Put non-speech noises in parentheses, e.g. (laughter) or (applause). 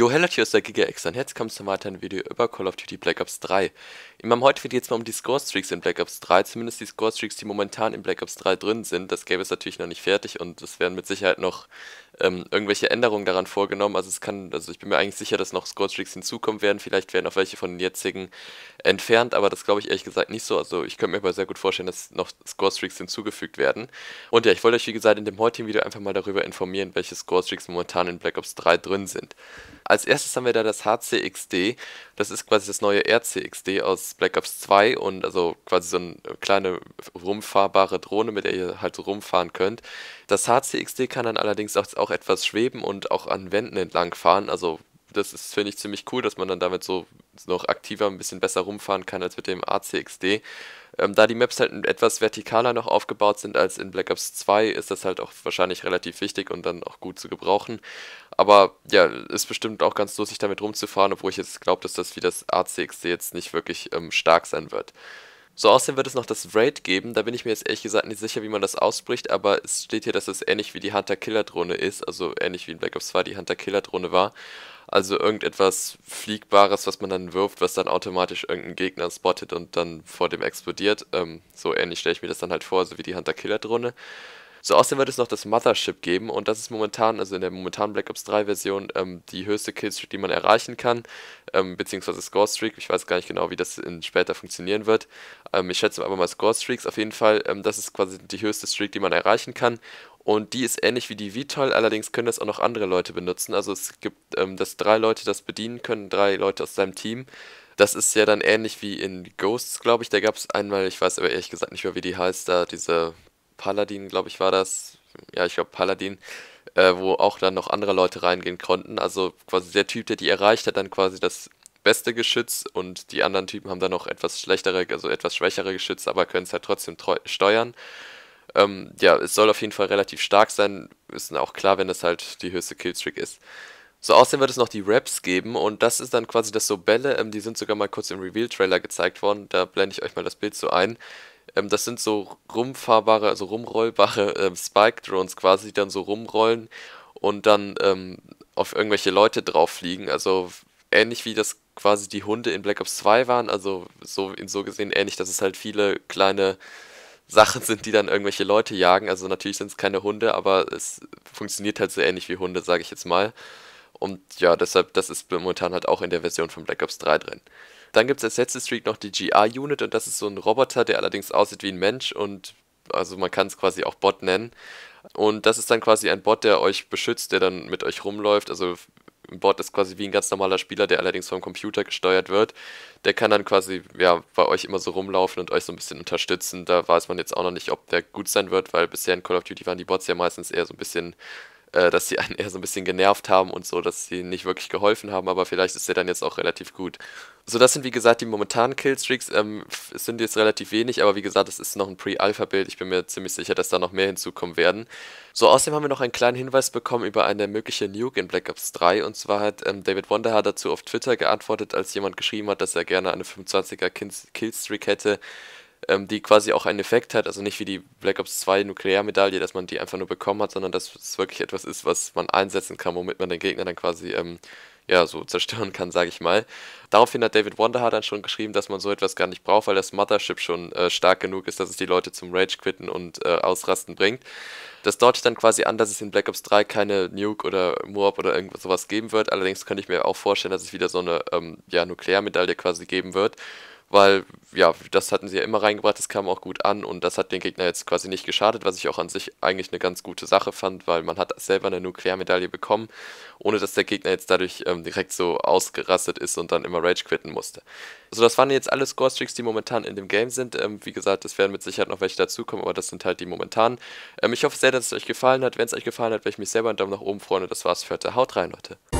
Jo, hallo, hier ist der GigaX und jetzt kommt zum weiteren Video über Call of Duty Black Ops 3. In meinem heute Video geht es mal um die Score-Streaks in Black Ops 3, zumindest die Score-Streaks, die momentan in Black Ops 3 drin sind. Das Game ist natürlich noch nicht fertig und es werden mit Sicherheit noch ähm, irgendwelche Änderungen daran vorgenommen. Also es kann, also ich bin mir eigentlich sicher, dass noch Scorestreaks hinzukommen werden. Vielleicht werden auch welche von den jetzigen entfernt, aber das glaube ich ehrlich gesagt nicht so. Also ich könnte mir aber sehr gut vorstellen, dass noch Scorestreaks hinzugefügt werden. Und ja, ich wollte euch wie gesagt in dem heutigen Video einfach mal darüber informieren, welche Scorestreaks momentan in Black Ops 3 drin sind. Als erstes haben wir da das HCXD. Das ist quasi das neue RCXD aus Black Ops 2 und also quasi so eine kleine rumfahrbare Drohne, mit der ihr halt so rumfahren könnt. Das HCXD kann dann allerdings auch, auch etwas schweben und auch an Wänden entlang fahren. Also das ist, finde ich, ziemlich cool, dass man dann damit so noch aktiver ein bisschen besser rumfahren kann als mit dem ACXD. Ähm, da die Maps halt etwas vertikaler noch aufgebaut sind als in Black Ops 2, ist das halt auch wahrscheinlich relativ wichtig und dann auch gut zu gebrauchen. Aber ja, ist bestimmt auch ganz lustig damit rumzufahren, obwohl ich jetzt glaube, dass das wie das ACXD jetzt nicht wirklich ähm, stark sein wird. So, außerdem wird es noch das Raid geben. Da bin ich mir jetzt ehrlich gesagt nicht sicher, wie man das ausspricht, aber es steht hier, dass es ähnlich wie die Hunter-Killer-Drohne ist. Also ähnlich wie in Black Ops 2 die Hunter-Killer-Drohne war. Also irgendetwas Fliegbares, was man dann wirft, was dann automatisch irgendeinen Gegner spottet und dann vor dem explodiert. Ähm, so ähnlich stelle ich mir das dann halt vor, so wie die Hunter-Killer-Drohne. So, außerdem wird es noch das Mothership geben und das ist momentan, also in der momentanen Black Ops 3 Version, ähm, die höchste Killstreak, die man erreichen kann, ähm, beziehungsweise Scorestreak. Ich weiß gar nicht genau, wie das in später funktionieren wird. Ähm, ich schätze aber mal Scorestreaks Auf jeden Fall, ähm, das ist quasi die höchste Streak, die man erreichen kann. Und die ist ähnlich wie die VTOL, allerdings können das auch noch andere Leute benutzen. Also es gibt, ähm, dass drei Leute das bedienen können, drei Leute aus seinem Team. Das ist ja dann ähnlich wie in Ghosts, glaube ich. Da gab es einmal, ich weiß aber ehrlich gesagt nicht mehr, wie die heißt, da diese Paladin, glaube ich, war das. Ja, ich glaube Paladin, äh, wo auch dann noch andere Leute reingehen konnten. Also quasi der Typ, der die erreicht hat, dann quasi das beste Geschütz und die anderen Typen haben dann noch etwas schlechtere, also etwas schwächere Geschütze, aber können es halt trotzdem steuern. Ähm, ja, es soll auf jeden Fall relativ stark sein. Ist auch klar, wenn das halt die höchste Killstreak ist. So, außerdem wird es noch die Raps geben und das ist dann quasi das Sobelle. Ähm, die sind sogar mal kurz im Reveal-Trailer gezeigt worden. Da blende ich euch mal das Bild so ein. Ähm, das sind so rumfahrbare, also rumrollbare (laughs) ähm, Spike-Drones quasi, die dann so rumrollen und dann ähm, auf irgendwelche Leute drauf fliegen. Also ähnlich wie das quasi die Hunde in Black Ops 2 waren, also so in so gesehen ähnlich, dass es halt viele kleine Sachen sind, die dann irgendwelche Leute jagen. Also natürlich sind es keine Hunde, aber es funktioniert halt so ähnlich wie Hunde, sage ich jetzt mal. Und ja, deshalb, das ist momentan halt auch in der Version von Black Ops 3 drin. Dann gibt es als letzte Streak noch die GR-Unit und das ist so ein Roboter, der allerdings aussieht wie ein Mensch und also man kann es quasi auch Bot nennen. Und das ist dann quasi ein Bot, der euch beschützt, der dann mit euch rumläuft. Also ein Bot ist quasi wie ein ganz normaler Spieler, der allerdings vom Computer gesteuert wird. Der kann dann quasi ja, bei euch immer so rumlaufen und euch so ein bisschen unterstützen. Da weiß man jetzt auch noch nicht, ob der gut sein wird, weil bisher in Call of Duty waren die Bots ja meistens eher so ein bisschen äh, dass sie einen (laughs) eher so ein bisschen genervt haben und so, dass sie nicht wirklich geholfen haben, aber vielleicht ist er dann jetzt auch relativ gut. So, das sind wie gesagt die momentanen Killstreaks. Ähm, es sind jetzt relativ wenig, aber wie gesagt, es ist noch ein Pre-Alpha-Bild. Ich bin mir ziemlich sicher, dass da noch mehr hinzukommen werden. So, außerdem haben wir noch einen kleinen Hinweis bekommen über eine mögliche Nuke in Black Ops 3. Und zwar hat ähm, David Wonderhaar dazu auf Twitter geantwortet, als jemand geschrieben hat, dass er gerne eine 25er Killstreak hätte ähm, die quasi auch einen Effekt hat. Also nicht wie die Black Ops 2 Nuklearmedaille, dass man die einfach nur bekommen hat, sondern dass es wirklich etwas ist, was man einsetzen kann, womit man den Gegner dann quasi ähm, ja, so (laughs) zerstören kann, sage ich mal. Daraufhin hat David Wonderhard dann schon geschrieben, dass man so etwas gar nicht braucht, weil das Mothership schon äh, stark genug ist, dass es die Leute zum Rage quitten und äh, ausrasten bringt. Das deutet dann quasi an, dass es in Black Ops 3 keine Nuke oder Moab oder irgendwas sowas geben wird. Allerdings könnte ich mir auch vorstellen, dass es wieder so eine ähm, ja, Nuklearmedaille quasi geben wird weil ja, das hatten sie ja immer reingebracht, das kam auch gut an und das hat den Gegner jetzt quasi nicht geschadet, was ich auch an sich eigentlich eine ganz gute Sache fand, weil man hat selber eine Nuklearmedaille bekommen, ohne dass der Gegner jetzt dadurch ähm, direkt so ausgerastet ist und dann immer Rage quitten musste. Also das waren jetzt alle Score-Streaks, die momentan in dem Game sind. Ähm, wie gesagt, es werden mit Sicherheit noch welche dazukommen, aber das sind halt die momentan. Ähm, ich hoffe sehr, dass es euch gefallen hat. Wenn es euch gefallen hat, werde ich mich selber einen Daumen nach oben freuen und das war's für heute. Haut rein, Leute.